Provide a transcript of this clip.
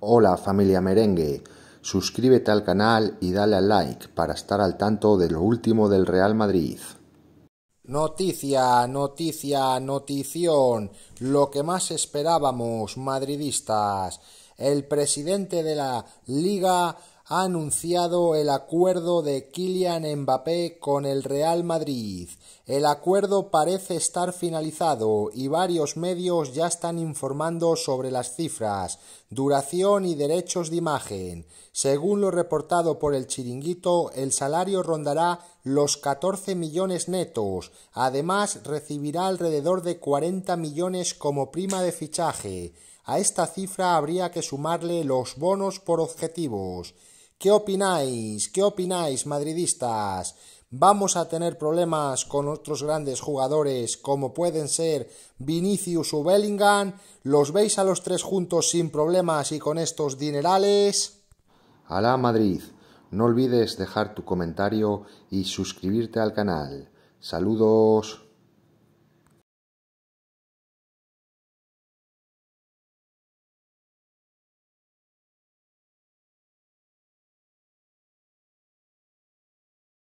Hola familia merengue, suscríbete al canal y dale al like para estar al tanto de lo último del Real Madrid. Noticia, noticia, notición, lo que más esperábamos, madridistas. El presidente de la Liga ha anunciado el acuerdo de Kylian Mbappé con el Real Madrid. El acuerdo parece estar finalizado y varios medios ya están informando sobre las cifras, duración y derechos de imagen. Según lo reportado por el chiringuito, el salario rondará los 14 millones netos. Además, recibirá alrededor de 40 millones como prima de fichaje. A esta cifra habría que sumarle los bonos por objetivos. ¿Qué opináis? ¿Qué opináis, madridistas? ¿Vamos a tener problemas con otros grandes jugadores como pueden ser Vinicius o Bellingham? ¿Los veis a los tres juntos sin problemas y con estos dinerales? Alá Madrid, no olvides dejar tu comentario y suscribirte al canal. Saludos.